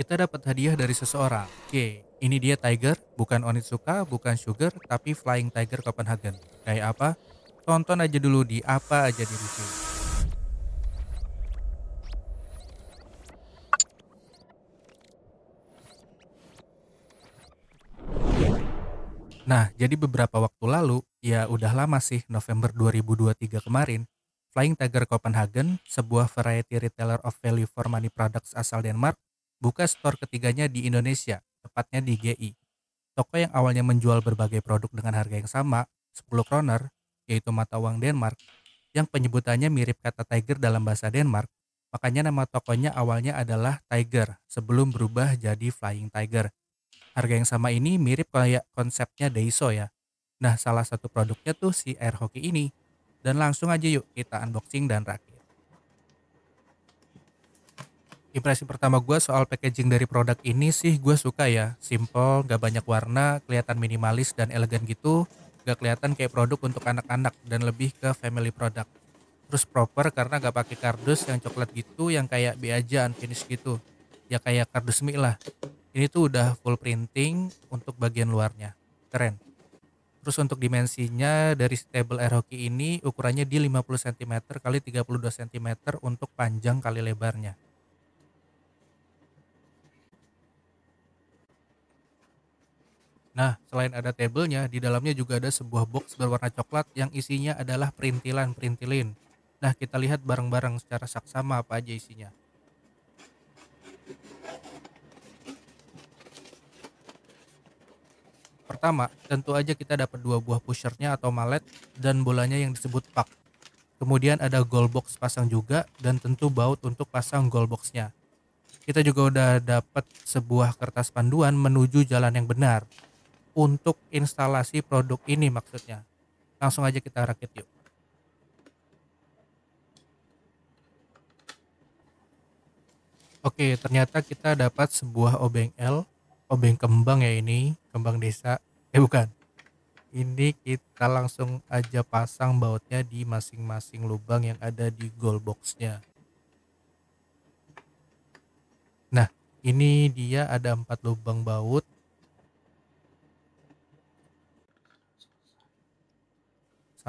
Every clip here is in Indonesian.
kita dapat hadiah dari seseorang. Oke, ini dia Tiger, bukan Onitsuka, bukan Sugar, tapi Flying Tiger Copenhagen. Kayak apa? Tonton aja dulu di apa aja di review. Nah, jadi beberapa waktu lalu, ya udah lama sih, November 2023 kemarin, Flying Tiger Copenhagen, sebuah variety retailer of value for money products asal Denmark, buka store ketiganya di Indonesia, tepatnya di GI. Toko yang awalnya menjual berbagai produk dengan harga yang sama, 10 kroner, yaitu mata uang Denmark, yang penyebutannya mirip kata tiger dalam bahasa Denmark, makanya nama tokonya awalnya adalah Tiger sebelum berubah jadi Flying Tiger. Harga yang sama ini mirip kayak konsepnya Daiso ya. Nah, salah satu produknya tuh si air hockey ini. Dan langsung aja yuk kita unboxing dan rakit. Impresi pertama gue soal packaging dari produk ini sih gue suka ya. Simple, gak banyak warna, kelihatan minimalis dan elegan gitu. Gak kelihatan kayak produk untuk anak-anak dan lebih ke family product. Terus proper karena gak pakai kardus yang coklat gitu yang kayak B aja unfinished gitu. Ya kayak kardus mie lah. Ini tuh udah full printing untuk bagian luarnya. Keren. Terus untuk dimensinya dari stable air hockey ini ukurannya di 50 cm kali 32 cm untuk panjang kali lebarnya Nah, selain ada tabelnya, di dalamnya juga ada sebuah box berwarna coklat yang isinya adalah perintilan-perintilin. Nah, kita lihat bareng-bareng secara saksama apa aja isinya. Pertama, tentu aja kita dapat dua buah pushernya atau mallet dan bolanya yang disebut puck. Kemudian ada goal box pasang juga dan tentu baut untuk pasang goal boxnya. Kita juga udah dapat sebuah kertas panduan menuju jalan yang benar untuk instalasi produk ini maksudnya. Langsung aja kita rakit yuk. Oke, ternyata kita dapat sebuah obeng L, obeng kembang ya ini, kembang desa. Eh bukan. Ini kita langsung aja pasang bautnya di masing-masing lubang yang ada di gold boxnya. Nah, ini dia ada empat lubang baut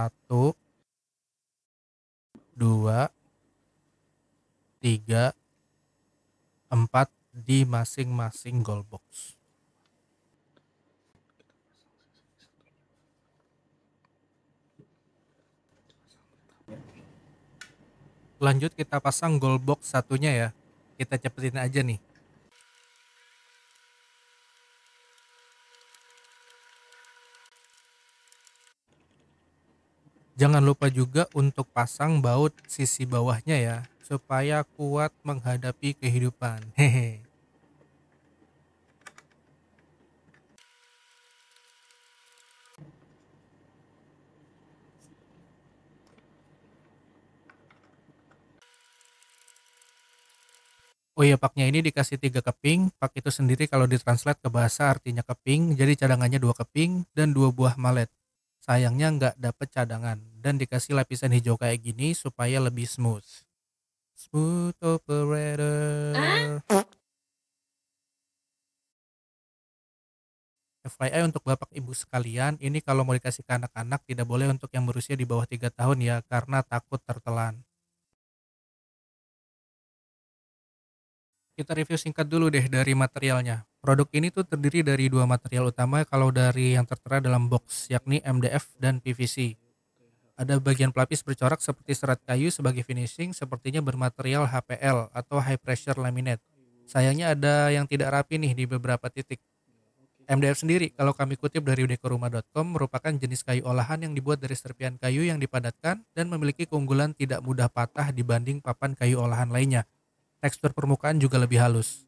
satu dua tiga empat di masing-masing goal box. Lanjut kita pasang goal box satunya ya. Kita cepetin aja nih. Jangan lupa juga untuk pasang baut sisi bawahnya ya, supaya kuat menghadapi kehidupan. Hehe. Oh iya, paknya ini dikasih tiga keping. Pak itu sendiri kalau ditranslate ke bahasa artinya keping, jadi cadangannya dua keping dan dua buah malet sayangnya nggak dapet cadangan dan dikasih lapisan hijau kayak gini supaya lebih smooth smooth operator ah? FYI untuk bapak ibu sekalian, ini kalau mau dikasih ke anak-anak tidak boleh untuk yang berusia di bawah 3 tahun ya karena takut tertelan. Kita review singkat dulu deh dari materialnya. Produk ini tuh terdiri dari dua material utama kalau dari yang tertera dalam box, yakni MDF dan PVC. Ada bagian pelapis bercorak seperti serat kayu sebagai finishing, sepertinya bermaterial HPL atau High Pressure Laminate. Sayangnya ada yang tidak rapi nih di beberapa titik. MDF sendiri, kalau kami kutip dari dekorumah.com, merupakan jenis kayu olahan yang dibuat dari serpian kayu yang dipadatkan dan memiliki keunggulan tidak mudah patah dibanding papan kayu olahan lainnya. Tekstur permukaan juga lebih halus.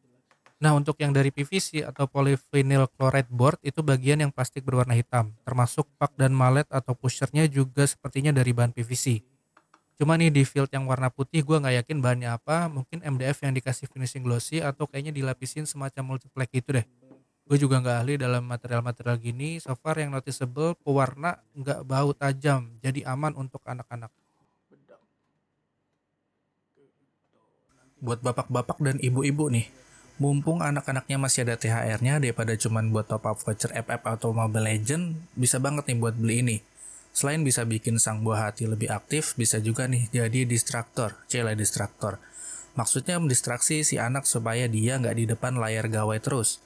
Nah, untuk yang dari PVC atau polyvinyl chloride board itu bagian yang plastik berwarna hitam, termasuk pak dan mallet atau pushernya juga sepertinya dari bahan PVC. Cuma nih di field yang warna putih gue nggak yakin bahannya apa, mungkin MDF yang dikasih finishing glossy atau kayaknya dilapisin semacam multiplex gitu deh. Gue juga nggak ahli dalam material-material gini, so far yang noticeable pewarna nggak bau tajam, jadi aman untuk anak-anak. Buat bapak-bapak dan ibu-ibu nih, mumpung anak-anaknya masih ada THR-nya daripada cuman buat top up voucher FF atau Mobile Legend, bisa banget nih buat beli ini. Selain bisa bikin sang buah hati lebih aktif, bisa juga nih jadi distraktor, cila distraktor. Maksudnya mendistraksi si anak supaya dia nggak di depan layar gawai terus.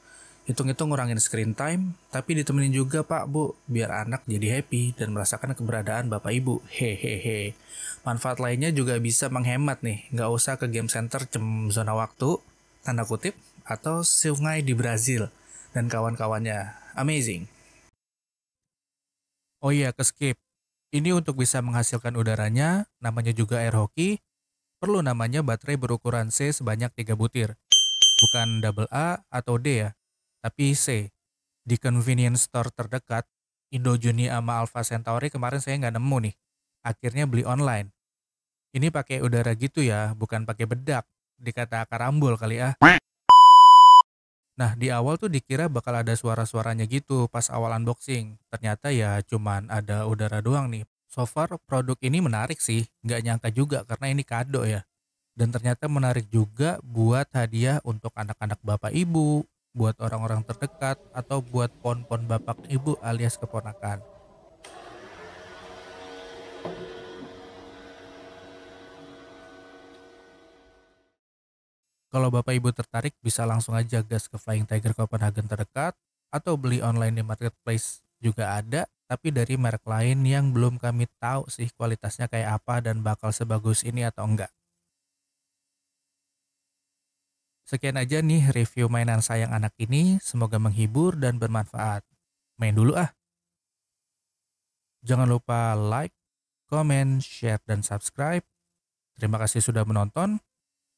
Hitung-hitung ngurangin screen time, tapi ditemenin juga pak bu, biar anak jadi happy dan merasakan keberadaan bapak ibu. Hehehe. Manfaat lainnya juga bisa menghemat nih, nggak usah ke game center cem zona waktu, tanda kutip atau sungai di Brazil dan kawan-kawannya. Amazing. Oh iya, ke skip. Ini untuk bisa menghasilkan udaranya, namanya juga air hoki, perlu namanya baterai berukuran C sebanyak 3 butir. Bukan double A atau D ya, tapi C. Di convenience store terdekat, Indo Juni sama Alpha Centauri kemarin saya nggak nemu nih. Akhirnya beli online. Ini pakai udara gitu ya, bukan pakai bedak dikata karambol kali ya. Nah, di awal tuh dikira bakal ada suara-suaranya gitu pas awal unboxing. Ternyata ya cuman ada udara doang nih. So far produk ini menarik sih, nggak nyangka juga karena ini kado ya. Dan ternyata menarik juga buat hadiah untuk anak-anak bapak ibu, buat orang-orang terdekat, atau buat pon-pon bapak ibu alias keponakan. Kalau Bapak Ibu tertarik bisa langsung aja gas ke Flying Tiger Copenhagen terdekat atau beli online di marketplace juga ada tapi dari merek lain yang belum kami tahu sih kualitasnya kayak apa dan bakal sebagus ini atau enggak. Sekian aja nih review mainan sayang anak ini, semoga menghibur dan bermanfaat. Main dulu ah. Jangan lupa like, comment, share, dan subscribe. Terima kasih sudah menonton.